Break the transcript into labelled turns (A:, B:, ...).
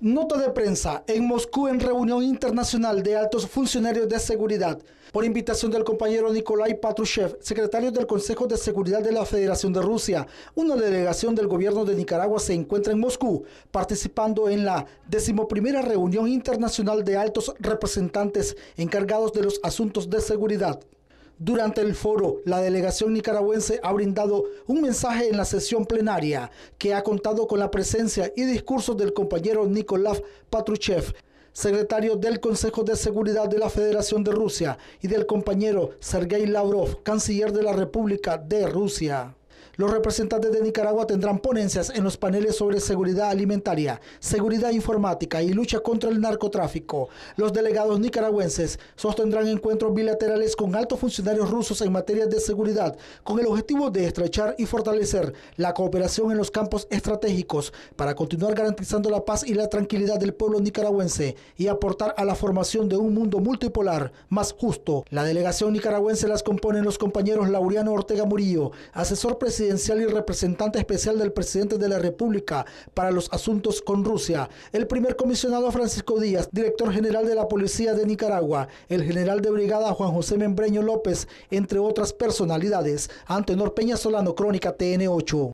A: Nota de prensa. En Moscú, en reunión internacional de altos funcionarios de seguridad, por invitación del compañero Nikolai Patrushev, secretario del Consejo de Seguridad de la Federación de Rusia, una delegación del gobierno de Nicaragua se encuentra en Moscú, participando en la decimoprimera reunión internacional de altos representantes encargados de los asuntos de seguridad. Durante el foro, la delegación nicaragüense ha brindado un mensaje en la sesión plenaria que ha contado con la presencia y discursos del compañero Nikolav Patruchev, secretario del Consejo de Seguridad de la Federación de Rusia, y del compañero Sergei Lavrov, canciller de la República de Rusia. Los representantes de Nicaragua tendrán ponencias en los paneles sobre seguridad alimentaria, seguridad informática y lucha contra el narcotráfico. Los delegados nicaragüenses sostendrán encuentros bilaterales con altos funcionarios rusos en materia de seguridad, con el objetivo de estrechar y fortalecer la cooperación en los campos estratégicos para continuar garantizando la paz y la tranquilidad del pueblo nicaragüense y aportar a la formación de un mundo multipolar más justo. La delegación nicaragüense las componen los compañeros Lauriano Ortega Murillo, asesor presidente presidencial y representante especial del presidente de la República para los asuntos con Rusia, el primer comisionado Francisco Díaz, director general de la Policía de Nicaragua, el general de brigada Juan José Membreño López, entre otras personalidades. Antenor Peña Solano, Crónica TN8.